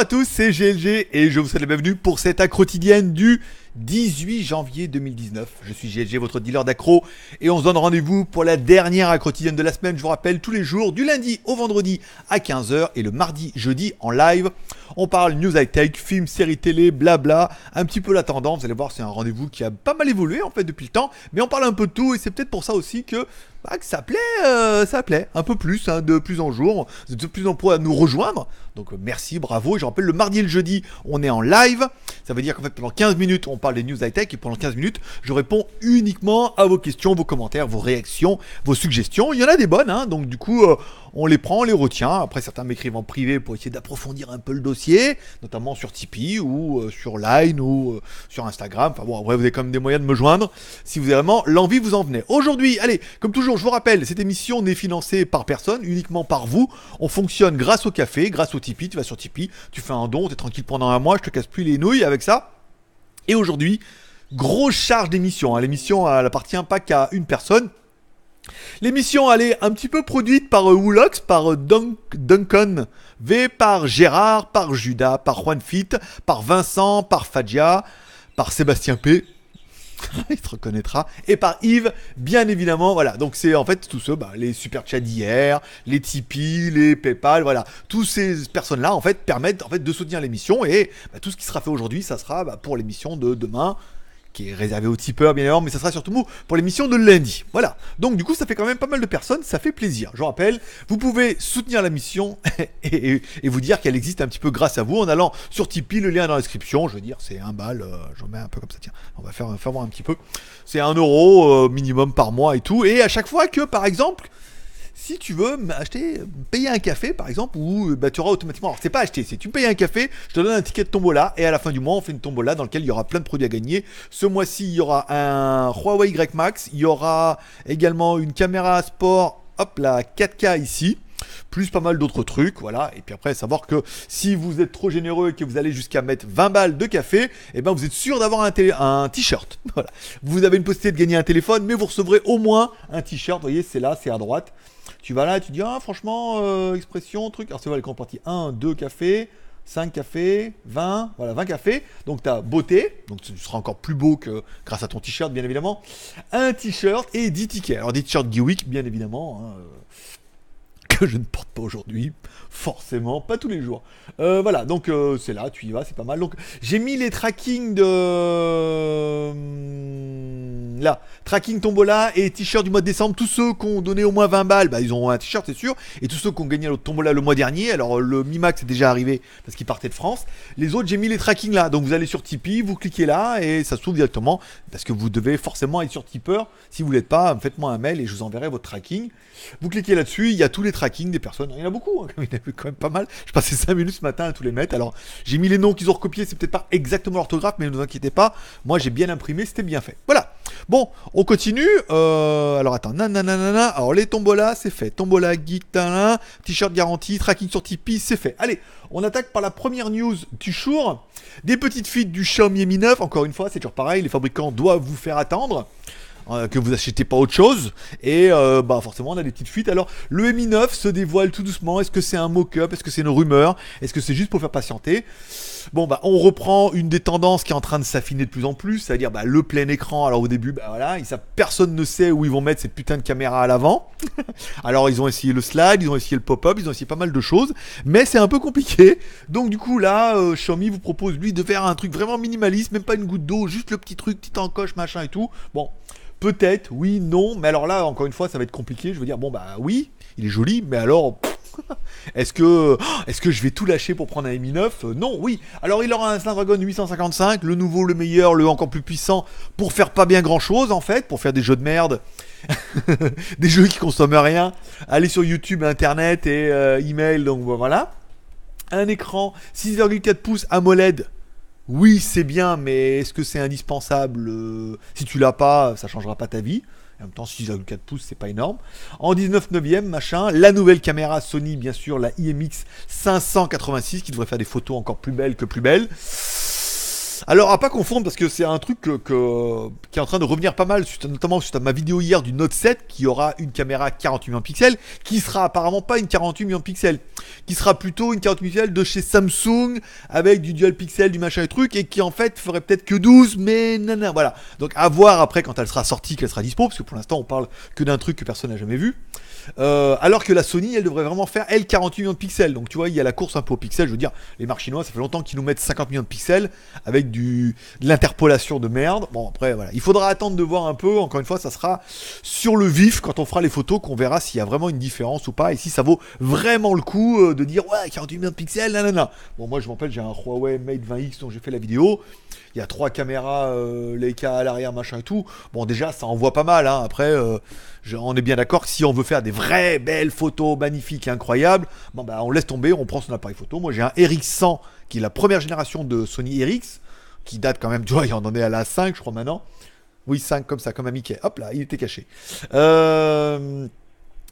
à tous, c'est GLG et je vous souhaite la bienvenue pour cette accro quotidienne du 18 janvier 2019. Je suis GLG, votre dealer d'accro, et on se donne rendez-vous pour la dernière accro quotidienne de la semaine. Je vous rappelle tous les jours, du lundi au vendredi à 15h et le mardi, jeudi en live. On parle news high tech, films, séries télé, blabla, un petit peu la tendance. Vous allez voir, c'est un rendez-vous qui a pas mal évolué en fait depuis le temps, mais on parle un peu de tout et c'est peut-être pour ça aussi que ah, que ça plaît, euh, ça plaît, un peu plus, hein, de plus en jour, de plus en plus à nous rejoindre. Donc euh, merci, bravo. Et je rappelle, le mardi et le jeudi, on est en live. Ça veut dire qu'en fait, pendant 15 minutes, on parle des news high-tech et pendant 15 minutes, je réponds uniquement à vos questions, vos commentaires, vos réactions, vos suggestions. Il y en a des bonnes, hein. donc du coup, euh, on les prend, on les retient. Après, certains m'écrivent en privé pour essayer d'approfondir un peu le dossier, notamment sur Tipeee ou sur Line ou sur Instagram. Enfin bon, en vous avez quand même des moyens de me joindre si vous avez vraiment l'envie, vous en venez. Aujourd'hui, allez, comme toujours, je vous rappelle, cette émission n'est financée par personne, uniquement par vous. On fonctionne grâce au café, grâce au Tipeee. Tu vas sur Tipeee, tu fais un don, tu es tranquille pendant un mois, je te casse plus les nouilles avec ça. Et aujourd'hui, grosse charge d'émission. Hein. L'émission, elle appartient pas qu'à une personne. L'émission, elle est un petit peu produite par euh, Woolox, par euh, Duncan V, par Gérard, par Judas, par Juan Fit, par Vincent, par Fadia, par Sébastien P. il te reconnaîtra. Et par Yves, bien évidemment. Voilà, donc c'est en fait tout ceux, bah, les super chats d'hier, les Tipeee, les PayPal, voilà. Toutes ces personnes-là, en fait, permettent en fait, de soutenir l'émission. Et bah, tout ce qui sera fait aujourd'hui, ça sera bah, pour l'émission de demain qui est réservé aux tipeurs, bien évidemment, mais ça sera surtout pour l'émission de lundi. Voilà. Donc, du coup, ça fait quand même pas mal de personnes, ça fait plaisir. Je rappelle, vous pouvez soutenir la mission et, vous dire qu'elle existe un petit peu grâce à vous en allant sur Tipeee, le lien est dans la description. Je veux dire, c'est un bal, j'en euh, je mets un peu comme ça, tiens, on va faire, faire voir un petit peu. C'est un euro euh, minimum par mois et tout. Et à chaque fois que, par exemple, si tu veux acheter, payer un café par exemple, ou euh, bah, tu auras automatiquement. Alors c'est pas acheter, c'est tu payes un café, je te donne un ticket de tombola, et à la fin du mois, on fait une tombola dans laquelle il y aura plein de produits à gagner. Ce mois-ci, il y aura un Huawei Y Max, il y aura également une caméra sport, hop la 4K ici plus pas mal d'autres trucs, voilà. Et puis après, savoir que si vous êtes trop généreux et que vous allez jusqu'à mettre 20 balles de café, et eh ben vous êtes sûr d'avoir un, un t-shirt. Voilà. Vous avez une possibilité de gagner un téléphone, mais vous recevrez au moins un t-shirt. Vous voyez, c'est là, c'est à droite. Tu vas là et tu dis, ah, franchement, euh, expression, truc. Alors, c'est vrai, le 1, 2 cafés, 5 cafés, 20, voilà, 20 cafés. Donc, tu as beauté, donc tu seras encore plus beau que grâce à ton t-shirt, bien évidemment. Un t-shirt et 10 tickets. Alors, des t-shirts Geewick, bien évidemment. Hein, je ne porte pas aujourd'hui, forcément, pas tous les jours. Euh, voilà, donc euh, c'est là, tu y vas, c'est pas mal. Donc j'ai mis les tracking de... Hum, là, tracking tombola et t-shirt du mois de décembre, tous ceux qui ont donné au moins 20 balles, bah, ils ont un t-shirt, c'est sûr, et tous ceux qui ont gagné le tombola le mois dernier, alors le Mi-Max est déjà arrivé parce qu'il partait de France, les autres j'ai mis les tracking là, donc vous allez sur Tipeee, vous cliquez là, et ça s'ouvre directement, parce que vous devez forcément être sur Tipeur, si vous l'êtes pas, faites-moi un mail et je vous enverrai votre tracking. Vous cliquez là-dessus, il y a tous les tracking des personnes. Il y en a beaucoup, hein, il y en a quand même pas mal. Je passais 5 minutes ce matin à tous les mettre. Alors, j'ai mis les noms qu'ils ont recopiés, c'est peut-être pas exactement l'orthographe, mais ne vous inquiétez pas. Moi, j'ai bien imprimé, c'était bien fait. Voilà. Bon, on continue. Euh, alors, attends, nanana. Alors, les tombolas, c'est fait. Tombola, geek, t-shirt garanti, tracking sur Tipeee, c'est fait. Allez, on attaque par la première news du jour. Des petites fuites du Xiaomi Mi 9. Encore une fois, c'est toujours pareil, les fabricants doivent vous faire attendre. Euh, que vous achetez pas autre chose. Et euh, bah forcément, on a des petites fuites. Alors, le MI9 se dévoile tout doucement. Est-ce que c'est un mock-up Est-ce que c'est une rumeur Est-ce que c'est juste pour faire patienter Bon, bah, on reprend une des tendances qui est en train de s'affiner de plus en plus, c'est-à-dire bah, le plein écran. Alors, au début, bah, voilà, personne ne sait où ils vont mettre cette putain de caméra à l'avant. Alors, ils ont essayé le slide, ils ont essayé le pop-up, ils ont essayé pas mal de choses, mais c'est un peu compliqué. Donc, du coup, là, euh, Xiaomi vous propose, lui, de faire un truc vraiment minimaliste, même pas une goutte d'eau, juste le petit truc, petite encoche, machin et tout. Bon, Peut-être, oui, non, mais alors là, encore une fois, ça va être compliqué. Je veux dire, bon, bah oui, il est joli, mais alors, est-ce que, que je vais tout lâcher pour prendre un Mi 9 euh, Non, oui. Alors il aura un Snapdragon 855, le nouveau, le meilleur, le encore plus puissant, pour faire pas bien grand chose en fait, pour faire des jeux de merde, des jeux qui consomment rien, aller sur YouTube, Internet et euh, email, donc voilà. Un écran 6,4 pouces AMOLED oui, c'est bien, mais est-ce que c'est indispensable euh, Si tu l'as pas, ça changera pas ta vie. En même temps, 6,4 pouces, c'est pas énorme. En 19 e machin, la nouvelle caméra Sony, bien sûr, la IMX 586, qui devrait faire des photos encore plus belles que plus belles. Alors, à pas confondre, parce que c'est un truc que, qui est en train de revenir pas mal, notamment suite à ma vidéo hier du Note 7, qui aura une caméra 48 millions de pixels, qui sera apparemment pas une 48 millions de pixels, qui sera plutôt une 48 millions de pixels de chez Samsung, avec du dual pixel, du machin et truc, et qui en fait ferait peut-être que 12, mais nanana, voilà. Donc, à voir après quand elle sera sortie, qu'elle sera dispo, parce que pour l'instant, on parle que d'un truc que personne n'a jamais vu. Euh, alors que la Sony, elle devrait vraiment faire, elle, 48 millions de pixels. Donc, tu vois, il y a la course un peu au pixel, je veux dire, les marques ça fait longtemps qu'ils nous mettent 50 millions de pixels, avec de l'interpolation de merde. Bon, après, voilà. Il faudra attendre de voir un peu. Encore une fois, ça sera sur le vif quand on fera les photos qu'on verra s'il y a vraiment une différence ou pas. Et si ça vaut vraiment le coup euh, de dire, ouais, 48 millions de pixels, nanana. Bon, moi, je m'appelle, j'ai un Huawei Mate 20X dont j'ai fait la vidéo. Il y a trois caméras euh, les cas à l'arrière, machin et tout. Bon, déjà, ça envoie pas mal. Hein. Après, euh, on est bien d'accord que si on veut faire des vraies belles photos magnifiques et incroyables, bon, bah, on laisse tomber, on prend son appareil photo. Moi, j'ai un RX100 qui est la première génération de Sony RX qui date quand même, tu vois, il en est à la 5, je crois maintenant. Oui, 5 comme ça, comme un Mickey. Hop là, il était caché. et euh,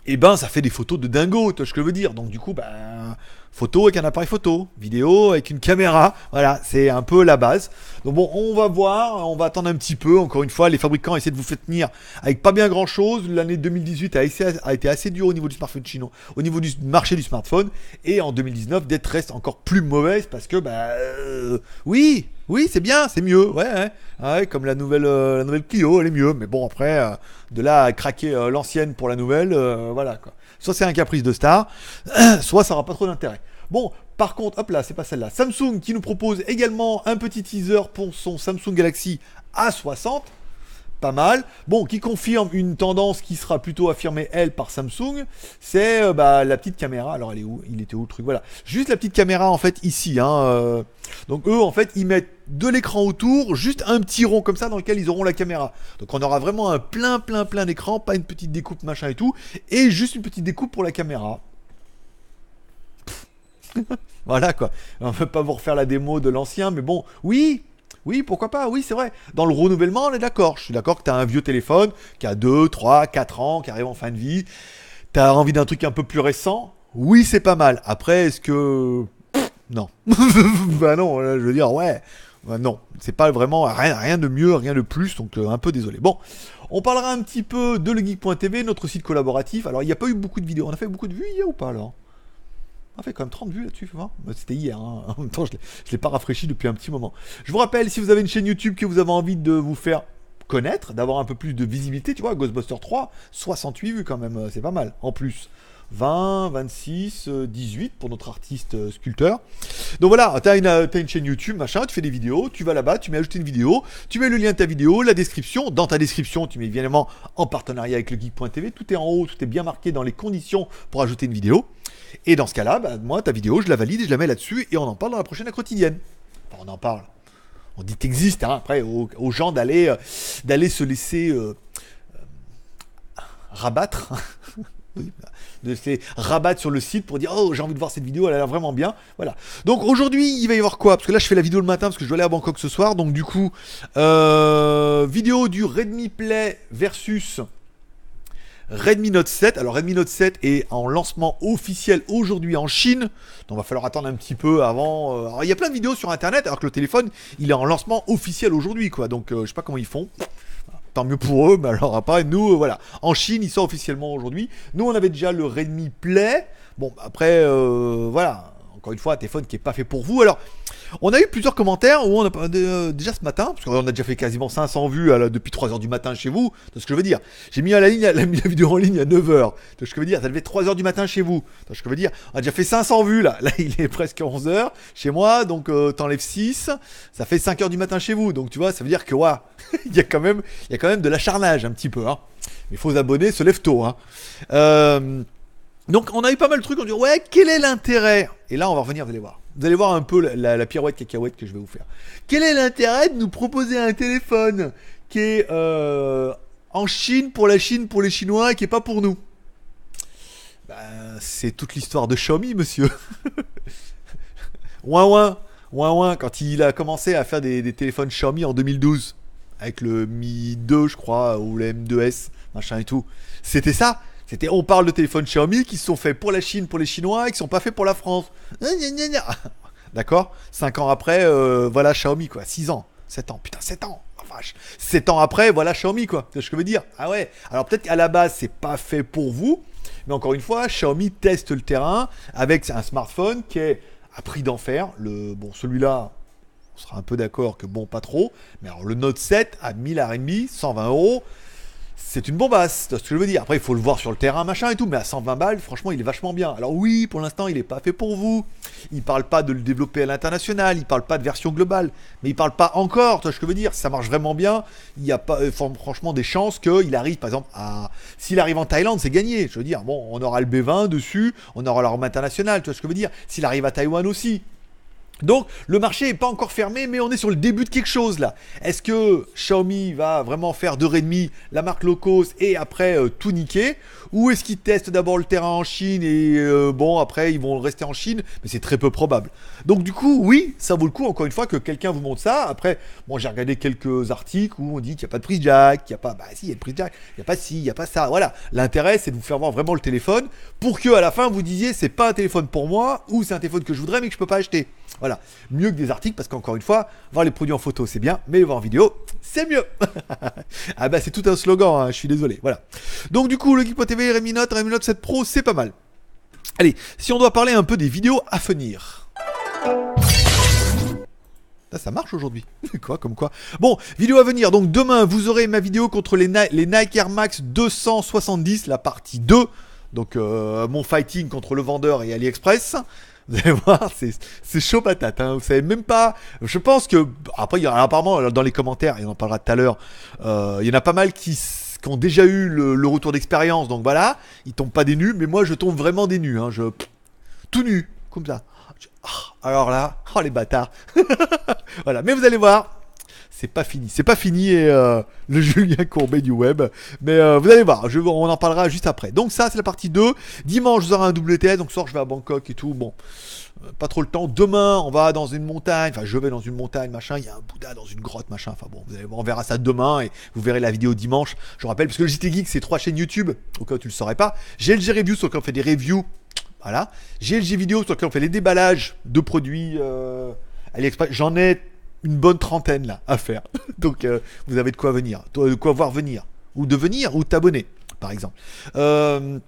eh ben, ça fait des photos de dingo, tu que je veux dire. Donc du coup, ben, photo avec un appareil photo, vidéo avec une caméra. Voilà, c'est un peu la base. Donc bon, on va voir, on va attendre un petit peu. Encore une fois, les fabricants essaient de vous faire tenir avec pas bien grand chose. L'année 2018 a, a, été assez dure au niveau du smartphone chinois, au niveau du marché du smartphone. Et en 2019, d'être reste encore plus mauvaise parce que, ben... Euh, oui, oui, c'est bien, c'est mieux, ouais, ouais. Ah comme la nouvelle, euh, la nouvelle Clio, elle est mieux. Mais bon, après, euh, de là à craquer euh, l'ancienne pour la nouvelle, voilà quoi. Soit c'est un caprice de star, soit ça n'aura pas trop d'intérêt. Bon, par contre, hop là, c'est pas celle-là. Samsung qui nous propose également un petit teaser pour son Samsung Galaxy A60 pas mal. Bon, qui confirme une tendance qui sera plutôt affirmée, elle, par Samsung, c'est euh, bah, la petite caméra. Alors, elle est où Il était où le truc Voilà. Juste la petite caméra, en fait, ici. Hein, euh. Donc, eux, en fait, ils mettent de l'écran autour, juste un petit rond comme ça dans lequel ils auront la caméra. Donc, on aura vraiment un plein, plein, plein d'écran, pas une petite découpe, machin et tout, et juste une petite découpe pour la caméra. voilà, quoi. On ne peut pas vous refaire la démo de l'ancien, mais bon, oui, oui, pourquoi pas Oui, c'est vrai. Dans le renouvellement, on est d'accord. Je suis d'accord que tu as un vieux téléphone qui a 2, 3, 4 ans, qui arrive en fin de vie. Tu as envie d'un truc un peu plus récent Oui, c'est pas mal. Après, est-ce que... non. bah non, je veux dire, ouais. Bah non, c'est pas vraiment rien, rien, de mieux, rien de plus, donc euh, un peu désolé. Bon, on parlera un petit peu de legeek.tv, notre site collaboratif. Alors, il n'y a pas eu beaucoup de vidéos. On a fait beaucoup de vues hier ou pas alors on ah, fait quand même 30 vues là-dessus, bah, C'était hier, hein. en même temps, je ne l'ai pas rafraîchi depuis un petit moment. Je vous rappelle, si vous avez une chaîne YouTube que vous avez envie de vous faire connaître, d'avoir un peu plus de visibilité, tu vois, Ghostbuster 3, 68 vues quand même, euh, c'est pas mal, en plus. 20, 26, 18 pour notre artiste euh, sculpteur. Donc voilà, tu as, euh, une chaîne YouTube, machin, tu fais des vidéos, tu vas là-bas, tu mets ajouter une vidéo, tu mets le lien de ta vidéo, la description. Dans ta description, tu mets évidemment en partenariat avec le geek.tv, tout est en haut, tout est bien marqué dans les conditions pour ajouter une vidéo. Et dans ce cas-là, bah, moi, ta vidéo, je la valide et je la mets là-dessus et on en parle dans la prochaine à quotidienne. on en parle. On dit t'existes, hein, après, aux, gens d'aller euh, D'aller se laisser rabattre. oui, bah, de se rabattre sur le site pour dire oh j'ai envie de voir cette vidéo, elle a l'air vraiment bien. Voilà. Donc aujourd'hui il va y avoir quoi Parce que là je fais la vidéo le matin parce que je dois aller à Bangkok ce soir. Donc du coup euh, vidéo du Redmi Play versus Redmi Note 7. Alors Redmi Note 7 est en lancement officiel aujourd'hui en Chine. Donc il va falloir attendre un petit peu avant. Euh, il y a plein de vidéos sur internet alors que le téléphone il est en lancement officiel aujourd'hui quoi. Donc euh, je sais pas comment ils font mieux pour eux, mais alors après, nous, euh, voilà. En Chine, ils sont officiellement aujourd'hui. Nous, on avait déjà le Redmi Play. Bon, après, euh, voilà. Encore une fois, un téléphone qui est pas fait pour vous. Alors, on a eu plusieurs commentaires où on a euh, déjà ce matin, parce qu'on a déjà fait quasiment 500 vues euh, depuis 3h du matin chez vous, c'est ce que je veux dire. J'ai mis à la ligne, la, la, vidéo en ligne à 9h, c'est ce que je veux dire. Ça devait 3h du matin chez vous, ce que je veux dire. On a déjà fait 500 vues là, là il est presque 11h chez moi, donc euh, t'enlèves 6, ça fait 5h du matin chez vous, donc tu vois, ça veut dire que ouais, il y a quand même, il y a quand même de l'acharnage un petit peu. Hein. Mais faut s'abonner, se lève tôt. Hein. Donc on a eu pas mal de trucs, on dit ouais, quel est l'intérêt Et là on va revenir, vous allez voir. Vous allez voir un peu la, pirouette cacahuète que je vais vous faire. Quel est l'intérêt de nous proposer un téléphone qui est euh, en Chine pour la Chine, pour les Chinois, et qui est pas pour nous ben, C'est toute l'histoire de Xiaomi, monsieur. ouin ouin, ouin ouin, quand il a commencé à faire des, des téléphones Xiaomi en 2012, avec le Mi 2 je crois, ou le M2S, machin et tout. C'était ça c'était on parle de téléphones Xiaomi qui sont faits pour la Chine, pour les Chinois et qui sont pas faits pour la France. D'accord 5 euh, ans après, voilà Xiaomi quoi. 6 ans, 7 ans, putain 7 ans. vache. 7 ans après, voilà Xiaomi quoi. C'est ce que je veux dire. Ah ouais. Alors peut-être qu'à la base, c'est pas fait pour vous. Mais encore une fois, Xiaomi teste le terrain avec un smartphone qui est à prix d'enfer. Le, bon, celui-là, on sera un peu d'accord que bon, pas trop. Mais alors le Note 7 à 1000 RMB, 120 euros c'est une bombasse, c'est ce que je veux dire. Après, il faut le voir sur le terrain, machin et tout, mais à 120 balles, franchement, il est vachement bien. Alors oui, pour l'instant, il n'est pas fait pour vous. Il parle pas de le développer à l'international, il parle pas de version globale, mais il parle pas encore, tu vois ce que je veux dire. Si ça marche vraiment bien, il y a pas, euh, franchement des chances qu'il arrive, par exemple, à... S'il arrive en Thaïlande, c'est gagné. Je veux dire, bon, on aura le B20 dessus, on aura l'arme internationale, tu vois ce que je veux dire. S'il arrive à Taïwan aussi, donc le marché n'est pas encore fermé, mais on est sur le début de quelque chose là. Est-ce que Xiaomi va vraiment faire deux et la marque low et après euh, tout niquer Ou est-ce qu'ils testent d'abord le terrain en Chine et euh, bon après ils vont rester en Chine Mais c'est très peu probable. Donc du coup oui, ça vaut le coup encore une fois que quelqu'un vous montre ça. Après, moi j'ai regardé quelques articles où on dit qu'il n'y a pas de prise jack, qu'il n'y a pas bah si il y a de prise jack, il n'y a pas si, il n'y a pas ça. Voilà, l'intérêt c'est de vous faire voir vraiment le téléphone pour que à la fin vous disiez c'est pas un téléphone pour moi ou c'est un téléphone que je voudrais mais que je peux pas acheter. Voilà. Mieux que des articles, parce qu'encore une fois, voir les produits en photo, c'est bien, mais voir en vidéo, c'est mieux. ah bah c'est tout un slogan, hein, je suis désolé. Voilà. Donc du coup, le Geek.tv, TV, réminote Note, Note 7 Pro, c'est pas mal. Allez, si on doit parler un peu des vidéos à venir. ça marche aujourd'hui. quoi, comme quoi Bon, vidéo à venir. Donc demain, vous aurez ma vidéo contre les, Nike Air Max 270, la partie 2. Donc euh, mon fighting contre le vendeur et AliExpress. Vous allez voir, c'est chaud patate. Hein. Vous savez même pas. Je pense que. Après, y apparemment, dans les commentaires, et on en parlera tout à l'heure, euh, il y en a pas mal qui, ont déjà eu le, retour d'expérience. Donc voilà, ils tombent pas des nus, mais moi, je tombe vraiment des nus. Hein. Je, tout nu, comme ça. Ah, alors là, oh les bâtards. voilà, mais vous allez voir, c'est pas fini. C'est pas fini et euh, le Julien Courbet du web. Mais euh, vous allez voir, on en parlera juste après. Donc ça, c'est la partie 2. Dimanche, vous aurez un WTS. Donc soir, je vais à Bangkok et tout. Bon, euh, pas trop le temps. Demain, on va dans une montagne. Enfin, je vais dans une montagne, machin. Il y a un Bouddha dans une grotte, machin. Enfin bon, vous allez, on verra ça demain et vous verrez la vidéo dimanche. Je vous rappelle, parce que le JT Geek, c'est trois chaînes YouTube. Au cas où tu le saurais pas. J'ai le review sur lequel on fait des reviews. Voilà. J'ai le vidéo sur lequel on fait les déballages de produits J'en ai une bonne trentaine là à faire. Donc euh, vous avez de quoi venir, de quoi voir venir, ou devenir, ou t'abonner, par exemple. Euh,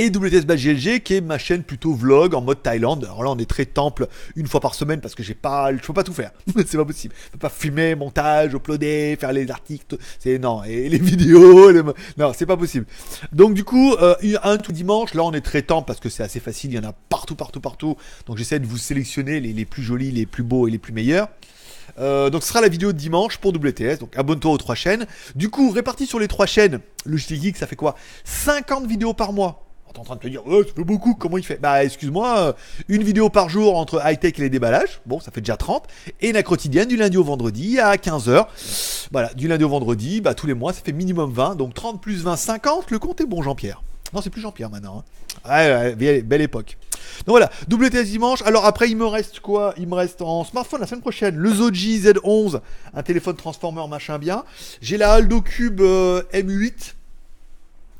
et wsbglg qui est ma chaîne plutôt vlog en mode Thaïlande. Alors là, on est très temple une fois par semaine parce que j'ai pas, je peux pas tout faire. c'est pas possible. pas filmer, montage, uploader, faire les articles. C'est non. Et les vidéos, non, c'est pas possible. Donc du coup, euh, un tout dimanche. Là, on est très temple parce que c'est assez facile. Il y en a partout, partout, partout. Donc j'essaie de vous sélectionner les, les plus jolis, les plus beaux et les plus meilleurs. Euh, donc ce sera la vidéo de dimanche pour WTS. Donc abonne-toi aux trois chaînes. Du coup, réparti sur les trois chaînes, le Geek, ça fait quoi 50 vidéos par mois en train de te dire, oh, fait beaucoup, comment il fait Bah, excuse-moi, euh, une vidéo par jour entre high-tech et les déballages, bon, ça fait déjà 30, et la quotidienne du lundi au vendredi à 15h. Voilà, du lundi au vendredi, bah, tous les mois, ça fait minimum 20, donc 30 plus 20, 50, le compte est bon, Jean-Pierre. Non, c'est plus Jean-Pierre maintenant. Hein belle époque. Donc voilà, double tes dimanche. Alors après, il me reste quoi Il me reste en smartphone la semaine prochaine le Zoji Z11, un téléphone transformer machin bien. J'ai la Aldo Cube euh, M8.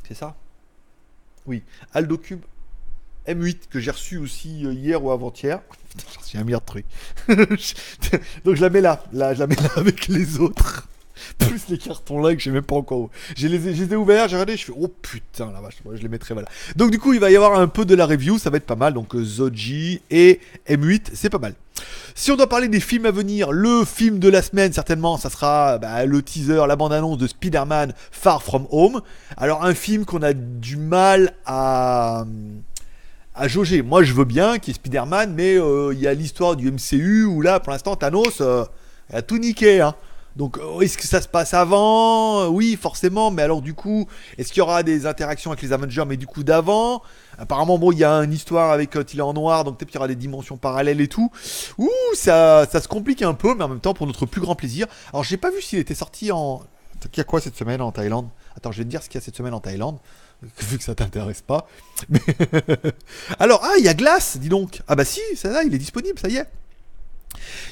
C'est ça Oui, Aldo Cube M8 que j'ai reçu aussi euh, hier ou avant-hier. J'ai un milliard de Donc je la mets là, là, je la mets là avec les autres. plus les cartons là que j'ai même pas encore. J'ai les, ai ouverts, j'ai regardé, je fais oh putain la vache, je les mettrai voilà. Donc du coup, il va y avoir un peu de la review, ça va être pas mal. Donc euh, Zoji et M8, c'est pas mal. Si on doit parler des films à venir, le film de la semaine, certainement, ça sera bah, le teaser, la bande-annonce de Spider-Man Far From Home. Alors, un film qu'on a du mal à, à jauger. Moi, je veux bien qu'il y ait Spider-Man, mais euh, il y a l'histoire du MCU où là, pour l'instant, Thanos euh, a tout niqué. Hein. Donc, euh, est-ce que ça se passe avant Oui, forcément, mais alors du coup, est-ce qu'il y aura des interactions avec les Avengers, mais du coup d'avant Apparemment, bon, il y a une histoire avec quand il en noir, donc peut-être qu'il y aura des dimensions parallèles et tout. Ouh, ça, ça se complique un peu, mais en même temps, pour notre plus grand plaisir. Alors, j'ai pas vu s'il était sorti en. Il y a quoi cette semaine en Thaïlande Attends, je vais te dire ce qu'il y a cette semaine en Thaïlande, vu que ça t'intéresse pas. alors, ah, il y a Glace, dis donc. Ah bah si, ça là, il est disponible, ça y est.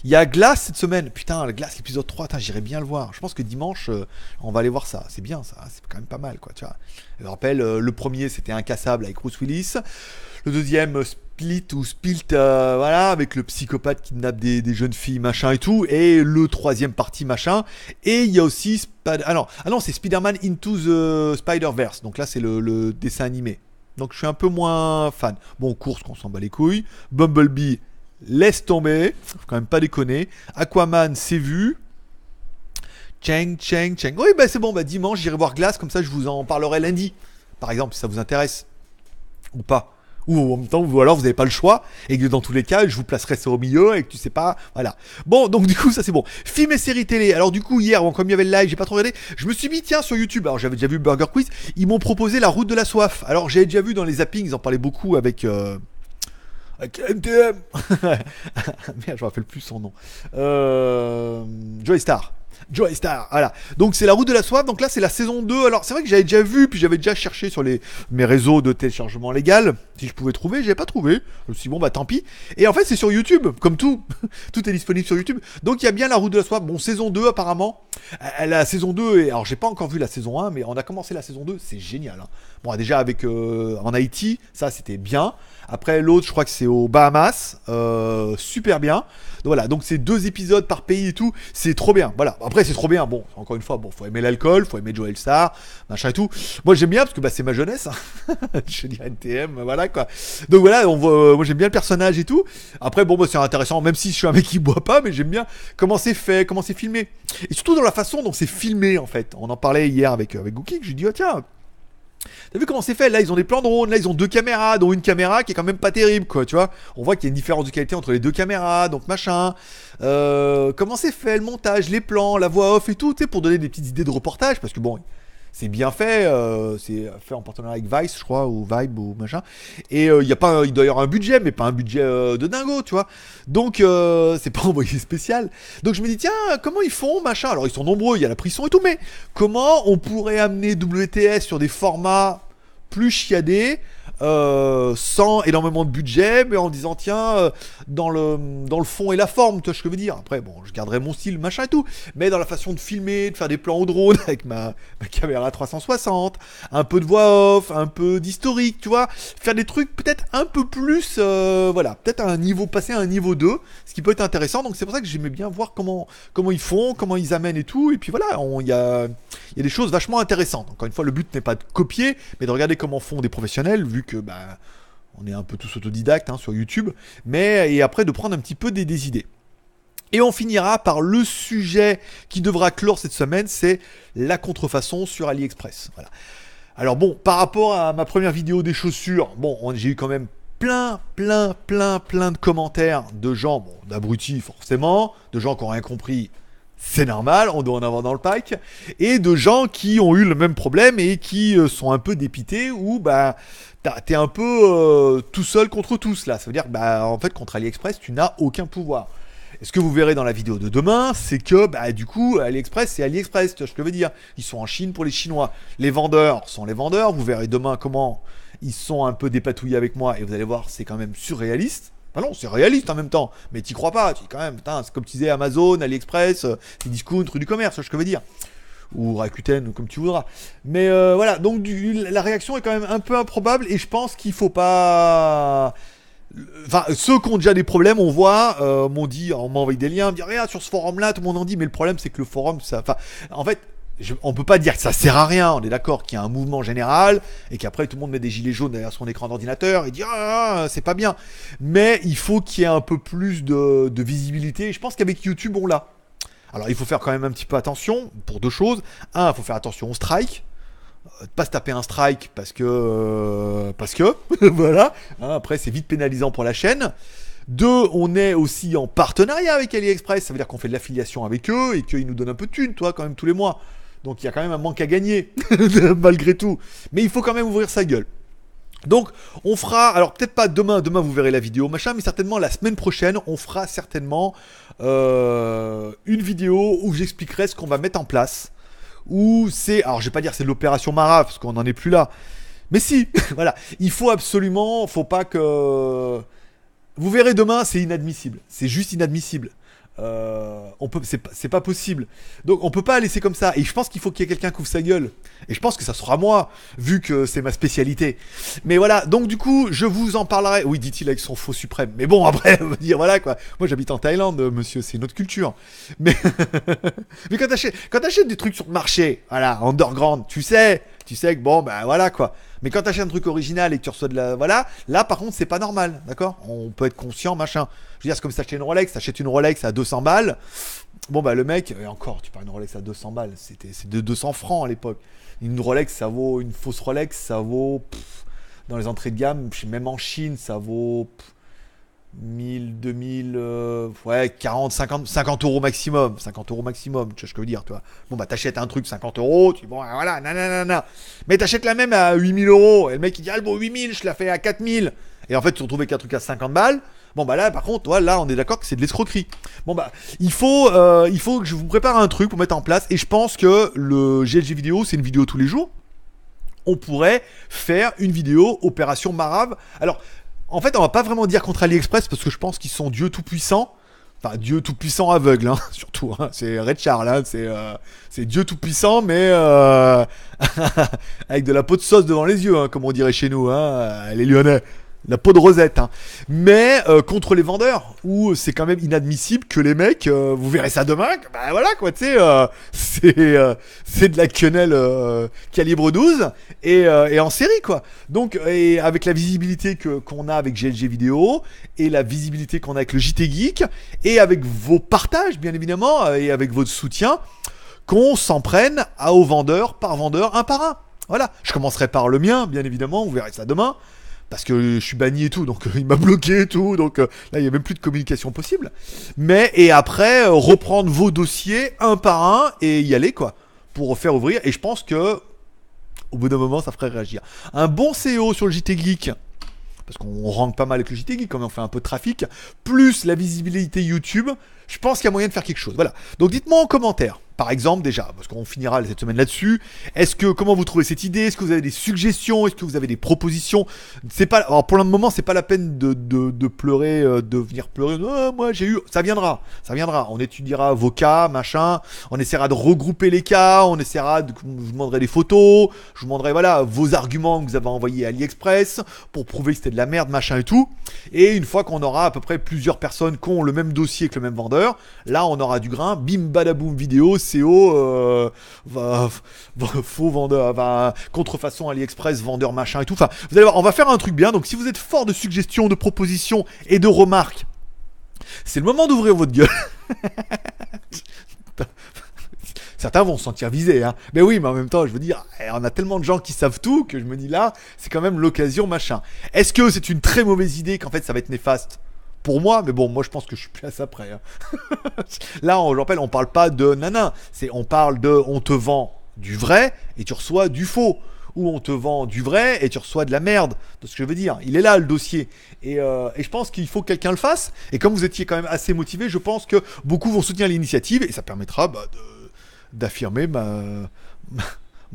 Il y a Glace cette semaine. Putain, Glace l'épisode 3, j'irai bien le voir. Je pense que dimanche, euh, on va aller voir ça. C'est bien ça, c'est quand même pas mal quoi, tu vois. Je rappelle, euh, le premier c'était Incassable avec Bruce Willis. Le deuxième, euh, Split ou Spilt, voilà, avec le psychopathe qui kidnappe des, jeunes filles, machin et tout. Et le troisième parti, machin. Et il y a aussi. Alors ah, ah non, c'est Spider-Man Into the Spider-Verse. Donc là, c'est le, dessin animé. Donc je suis un peu moins fan. Bon, course qu'on s'en bat les couilles. Bumblebee, laisse tomber, faut quand même pas déconner. Aquaman, c'est vu. Cheng, Cheng, Cheng. Oui, bah c'est bon, bah dimanche, j'irai voir Glace, comme ça je vous en parlerai lundi, par exemple, si ça vous intéresse. Ou pas. Ou en même temps, ou alors vous n'avez pas le choix, et que dans tous les cas, je vous placerai ça au milieu, et que tu sais pas. Voilà. Bon, donc du coup, ça c'est bon. Film et séries télé. Alors du coup, hier, bon, comme il y avait le live, j'ai pas trop regardé. Je me suis mis, tiens, sur YouTube, alors j'avais déjà vu Burger Quiz, ils m'ont proposé La route de la soif. Alors j'avais déjà vu dans les zappings, ils en parlaient beaucoup avec. Euh, Ok MTM Merde, je me rappelle plus son nom. Euh, Joy Joy Star, voilà. Donc c'est la route de la soif, donc là c'est la saison 2. Alors c'est vrai que j'avais déjà vu, puis j'avais déjà cherché sur les, mes réseaux de téléchargement légal, si je pouvais trouver, j'ai pas trouvé. Je me suis dit, bon bah tant pis. Et en fait c'est sur YouTube, comme tout. tout est disponible sur YouTube. Donc il y a bien la route de la soif, bon saison 2 apparemment. Euh, la saison 2, et alors j'ai pas encore vu la saison 1, mais on a commencé la saison 2, c'est génial. Hein. Bon déjà avec euh, en Haïti, ça c'était bien. Après l'autre, je crois que c'est aux Bahamas, euh, super bien. Donc voilà, donc c'est deux épisodes par pays et tout, c'est trop bien. Voilà après, c'est trop bien. Bon, encore une fois, bon, faut aimer l'alcool, faut aimer Joel Star, machin et tout. Moi, j'aime bien parce que bah, c'est ma jeunesse. Hein. je dis NTM, voilà quoi. Donc voilà, on euh, moi j'aime bien le personnage et tout. Après, bon, bah, c'est intéressant, même si je suis un mec qui boit pas, mais j'aime bien comment c'est fait, comment c'est filmé. Et surtout dans la façon dont c'est filmé en fait. On en parlait hier avec, euh, avec Gookie, que je oh, tiens, T'as vu comment c'est fait Là, ils ont des plans drones, là, ils ont deux caméras, dont une caméra qui est quand même pas terrible, quoi, tu vois. On voit qu'il y a une différence de qualité entre les deux caméras, donc machin. Euh, comment c'est fait, le montage, les plans, la voix off et tout, tu sais, pour donner des petites idées de reportage, parce que bon, c'est bien fait, euh, c'est fait en partenariat avec Vice, je crois, ou Vibe ou machin. Et euh, il y a pas, d'ailleurs, un budget, mais pas un budget euh, de dingo, tu vois. Donc c'est pas envoyé spécial. Donc je me dis tiens, comment ils font, machin. Alors ils sont nombreux, il y a la prison et tout, mais comment on pourrait amener WTS sur des formats plus chiadés? Euh, sans énormément de budget, mais en disant tiens, euh, dans, le, dans le fond et la forme, tu vois ce que je veux dire. Après, bon, je garderai mon style, machin et tout, mais dans la façon de filmer, de faire des plans au drone avec ma, caméra 360, un peu de voix off, un peu d'historique, tu vois, faire des trucs peut-être un peu plus, euh, voilà, peut-être un niveau, passer à un niveau 2, ce qui peut être intéressant. Donc c'est pour ça que j'aimais bien voir comment, comment ils font, comment ils amènent et tout. Et puis voilà, il y a, y a des choses vachement intéressantes. Encore une fois, le but n'est pas de copier, mais de regarder comment font des professionnels, vu que bah, on est un peu tous autodidactes hein, sur YouTube, mais et après de prendre un petit peu des, idées. Et on finira par le sujet qui devra clore cette semaine, c'est la contrefaçon sur AliExpress. Voilà. Alors bon, par rapport à ma première vidéo des chaussures, bon, j'ai eu quand même plein, plein, plein, plein de commentaires de gens, bon, d'abrutis forcément, de gens qui n'ont rien compris, c'est normal, on doit en avoir dans le pack, et de gens qui ont eu le même problème et qui euh, sont un peu dépités ou bah t'es un peu euh, tout seul contre tous là. Ça veut dire bah en fait contre AliExpress tu n'as aucun pouvoir. Et ce que vous verrez dans la vidéo de demain, c'est que bah du coup AliExpress c'est AliExpress, tu vois ce que je veux dire. Ils sont en Chine pour les Chinois. Les vendeurs sont les vendeurs. Vous verrez demain comment ils sont un peu dépatouillés avec moi et vous allez voir c'est quand même surréaliste. Ah non, c'est réaliste en même temps. Mais t'y crois pas. Tu quand même, putain, c'est comme tu disais Amazon, AliExpress, les euh, discounts, du commerce, je veux dire. Ou Rakuten, ou comme tu voudras. Mais euh, voilà, donc la réaction est quand même un peu improbable et je pense qu'il faut pas. Enfin, ceux qui ont déjà des problèmes, on voit, euh, m'ont dit, on m'a envoyé des liens, on me dit, regarde, sur ce forum-là, tout le monde en dit, mais le problème, c'est que le forum, ça. Enfin, en fait, on on peut pas dire que ça sert à rien, on est d'accord qu'il y a un mouvement général et qu'après tout le monde met des gilets jaunes derrière son écran d'ordinateur et dit ah, ah, ah c'est pas bien. Mais il faut qu'il y ait un peu plus de, visibilité. je pense qu'avec YouTube, on l'a. Alors il faut faire quand même un petit peu attention pour deux choses. Un, il faut faire attention au strike. Euh, pas se taper un strike parce que. Euh, parce que. voilà. Hein, après, c'est vite pénalisant pour la chaîne. Deux, on est aussi en partenariat avec AliExpress. Ça veut dire qu'on fait de l'affiliation avec eux et qu'ils nous donnent un peu de thunes, toi, quand même, tous les mois. Donc il y a quand même un manque à gagner, malgré tout. Mais il faut quand même ouvrir sa gueule. Donc on fera, alors peut-être pas demain, demain vous verrez la vidéo, machin, mais certainement la semaine prochaine, on fera certainement euh, une vidéo où j'expliquerai ce qu'on va mettre en place. Ou c'est, alors je vais pas dire c'est l'opération Mara, parce qu'on n'en est plus là. Mais si, voilà, il faut absolument, faut pas que... Vous verrez demain, c'est inadmissible. C'est juste inadmissible. Euh, on peut, c'est, c'est pas possible. Donc on peut pas laisser comme ça. Et je pense qu'il faut qu'il y ait quelqu'un qui ouvre sa gueule. Et je pense que ça sera moi, vu que c'est ma spécialité. Mais voilà, donc du coup, je vous en parlerai. Oui, dit-il avec son faux suprême. Mais bon, après, on va dire voilà quoi. Moi j'habite en Thaïlande, monsieur, c'est une autre culture. Mais, Mais quand t'achètes, quand t'achètes des trucs sur le marché, voilà, underground, tu sais, tu sais que bon, ben voilà quoi. Mais quand tu un truc original et que tu reçois de la. Voilà, là par contre, c'est pas normal, d'accord On peut être conscient, machin. Je veux dire, c'est comme si une Rolex, t'achètes une Rolex à 200 balles. Bon, ben, le mec, et encore, tu parles une Rolex à 200 balles, c'était de 200 francs à l'époque. Une Rolex, ça vaut. Une fausse Rolex, ça vaut. dans les entrées de gamme, même en Chine, ça vaut. 1000, 2000, euh, ouais, 40, 50, 50 euros maximum. 50 euros maximum, tu vois ce que je veux dire, tu vois. Bon, bah, t'achètes un truc 50 euros, tu bon, voilà, nanana. Mais t'achètes la même à 8000 euros. Et le mec, il dit, ah, bon, 8000, je la fais à 4000. Et en fait, tu retrouves qu'un truc à 50 balles. Bon, bah là, par contre, toi, là, on est d'accord que c'est de l'escroquerie. Bon, bah, il faut, euh, il faut que je vous prépare un truc pour mettre en place. Et je pense que le GLG vidéo, c'est une vidéo tous les jours on pourrait faire une vidéo opération marave. Alors, en fait, on va pas vraiment dire contre AliExpress parce que je pense qu'ils sont Dieu tout-puissant. Enfin, Dieu tout-puissant aveugle, hein, surtout. Hein. c'est Red Charles, c'est, euh, Dieu tout-puissant, mais euh, avec de la peau de sauce devant les yeux, hein, comme on dirait chez nous, les Lyonnais la peau de Rosette. Hein. Mais euh, contre les vendeurs, où c'est quand même inadmissible que les mecs, euh, vous verrez ça demain, bah voilà quoi, tu sais, euh, c'est c'est de la quenelle calibre 12 et, en série quoi. Donc et avec la visibilité qu'on a avec GLG vidéo et la visibilité qu'on a avec le JT Geek et avec vos partages bien évidemment et avec votre soutien, qu'on s'en prenne à aux vendeurs par vendeur un par un. Voilà, je commencerai par le mien, bien évidemment, vous verrez ça demain parce que je suis banni et tout, donc euh, il m'a bloqué et tout, donc euh, là il n'y a même plus de communication possible. Mais et après euh, reprendre vos dossiers un par un et y aller quoi, pour faire ouvrir. Et je pense que au bout d'un moment ça ferait réagir. Un bon CEO sur le JT Geek, parce qu'on rank pas mal avec le JT Geek, comme on fait un peu de trafic, plus la visibilité YouTube, je pense qu'il y a moyen de faire quelque chose. Voilà. Donc dites-moi en commentaire par exemple, déjà, parce qu'on finira cette semaine là-dessus. Est-ce que comment vous trouvez cette idée Est-ce que vous avez des suggestions Est-ce que vous avez des propositions C'est pas. Alors pour le moment, c'est pas la peine de, pleurer, euh, de venir pleurer. Oh, moi, j'ai eu. Ça viendra. Ça viendra. On étudiera vos cas, machin. On essaiera de regrouper les cas. On essaiera de. Je vous demanderai des photos. Je vous demanderai voilà vos arguments que vous avez envoyés à AliExpress pour prouver que c'était de la merde, machin et tout. Et une fois qu'on aura à peu près plusieurs personnes qui ont le même dossier que le même vendeur, là, on aura du grain. Bim, badaboum, vidéo CO, e euh, faux vendeur, contrefaçon AliExpress, vendeur machin et tout. Enfin, vous allez voir, on va faire un truc bien. Donc si vous êtes fort de suggestions, de propositions et de remarques, c'est le moment d'ouvrir votre gueule. certains vont se sentir visés. Hein. Mais ben oui, mais en même temps, je veux dire, eh, on a tellement de gens qui savent tout que je me dis là, c'est quand même l'occasion, machin. Est-ce que c'est une très mauvaise idée qu'en fait ça va être néfaste pour moi, mais bon, moi je pense que je suis plus à ça près. Hein. Là, on, je rappelle, on parle pas de nana, c'est on parle de on te vend du vrai et tu reçois du faux. Ou on te vend du vrai et tu reçois de la merde. De ce que je veux dire. Il est là le dossier. Euh, et, je pense qu'il faut que quelqu'un le fasse. Et comme vous étiez quand même assez motivé, je pense que beaucoup vont soutenir l'initiative et ça permettra bah, d'affirmer ma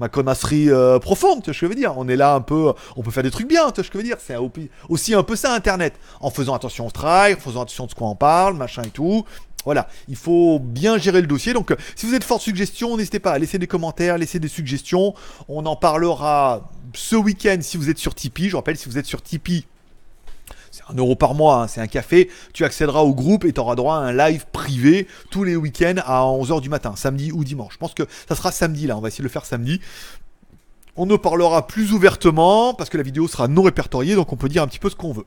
ma connasserie euh, profonde, tu vois ce que je veux dire. On est là un peu, on peut faire des trucs bien, tu vois ce que je veux dire. C'est aussi un peu ça Internet, en faisant attention au travail, en faisant attention de ce qu'on en parle, machin et tout. Voilà, il faut bien gérer le dossier. Donc, euh, si vous êtes fort suggestion, n'hésitez pas à laisser des commentaires, laisser des suggestions. On en parlera ce week-end si vous êtes sur Tipeee. Je rappelle, si vous êtes sur Tipeee, c'est un euro par mois, hein, c'est un café, tu accéderas au groupe et tu auras droit à un live privé tous les week-ends à 11h du matin, samedi ou dimanche. Je pense que ça sera samedi là, on va essayer de le faire samedi. On ne parlera plus ouvertement parce que la vidéo sera non répertoriée, donc on peut dire un petit peu ce qu'on veut.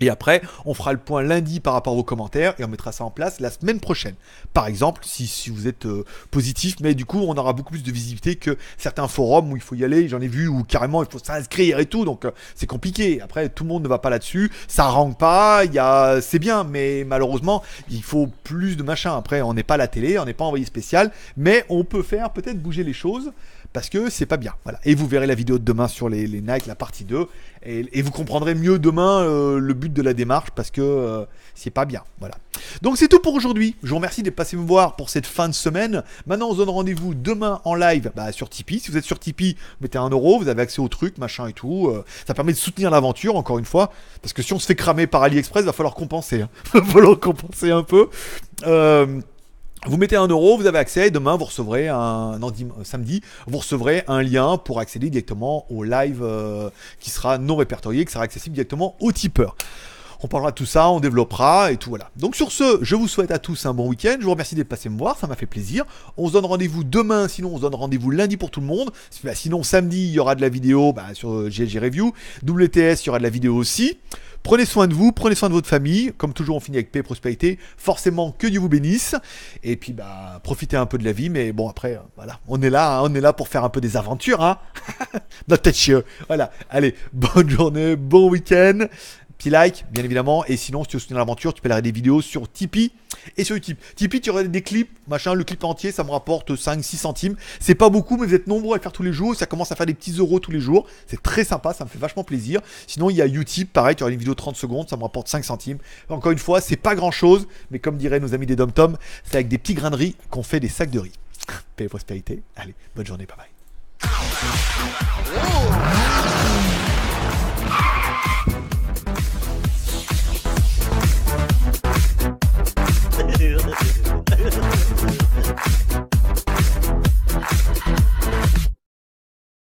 Et après, on fera le point lundi par rapport aux commentaires et on mettra ça en place la semaine prochaine. Par exemple, si, vous êtes euh, positif, mais du coup, on aura beaucoup plus de visibilité que certains forums où il faut y aller, j'en ai vu, où carrément il faut s'inscrire et tout, donc euh, c'est compliqué. Après, tout le monde ne va pas là-dessus, ça rank pas, c'est bien, mais malheureusement, il faut plus de machin. Après, on n'est pas la télé, on n'est pas envoyé spécial, mais on peut faire peut-être bouger les choses parce que c'est pas bien. Voilà. Et vous verrez la vidéo de demain sur les, les Nike, la partie 2, et, vous comprendrez mieux demain euh, le but de la démarche parce que euh, c'est pas bien. Voilà. Donc c'est tout pour aujourd'hui. Je vous remercie de passer me voir pour cette fin de semaine. Maintenant, on se donne rendez-vous demain en live bah, sur Tipeee. Si vous êtes sur Tipeee, mettez un euro, vous avez accès au trucs, machin et tout. Euh. ça permet de soutenir l'aventure, encore une fois, parce que si on se fait cramer par AliExpress, va falloir compenser. Hein. va falloir compenser un peu. Euh, vous mettez un euro, vous avez accès. Et demain, vous recevrez un non, euh, samedi, vous recevrez un lien pour accéder directement au live euh, qui sera non répertorié, qui sera accessible directement aux tipeurs. On parlera de tout ça, on développera et tout voilà. Donc sur ce, je vous souhaite à tous un bon week-end. Je vous remercie d'être passé me voir, ça m'a fait plaisir. On se donne rendez-vous demain, sinon on se donne rendez-vous lundi pour tout le monde. Sinon samedi, il y aura de la vidéo bah, sur GLG euh, Review. WTS, il y aura de la vidéo aussi. Prenez soin de vous, prenez soin de votre famille. Comme toujours, on finit avec paix et prospérité. Forcément, que Dieu vous bénisse. Et puis, bah, profitez un peu de la vie. Mais bon, après, euh, voilà, on est là, hein, on est là pour faire un peu des aventures. Hein Notre tête Voilà. Allez, bonne journée, bon week-end petit like, bien évidemment. Et sinon, si tu veux soutenir l'aventure, tu peux regarder des vidéos sur Tipeee et sur YouTube. Tipeee, tu regardes des clips, machin, le clip entier, ça me rapporte 5-6 centimes. C'est pas beaucoup, mais vous êtes nombreux à le faire tous les jours. Ça commence à faire des petits euros tous les jours. C'est très sympa, ça me fait vachement plaisir. Sinon, il y a YouTube, pareil, tu auras une vidéo de 30 secondes, ça me rapporte 5 centimes. Encore une fois, c'est pas grand chose, mais comme diraient nos amis des Dom Tom, c'est avec des petits grains de riz qu'on fait des sacs de riz. Paix et prospérité. Allez, bonne journée, bye bye.